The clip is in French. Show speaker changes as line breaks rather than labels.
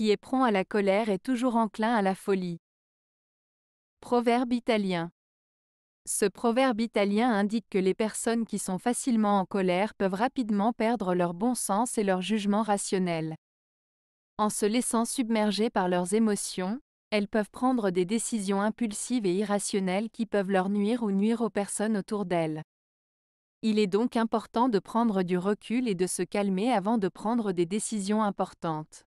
qui est prompt à la colère est toujours enclin à la folie. Proverbe italien. Ce proverbe italien indique que les personnes qui sont facilement en colère peuvent rapidement perdre leur bon sens et leur jugement rationnel. En se laissant submerger par leurs émotions, elles peuvent prendre des décisions impulsives et irrationnelles qui peuvent leur nuire ou nuire aux personnes autour d'elles. Il est donc important de prendre du recul et de se calmer avant de prendre des décisions importantes.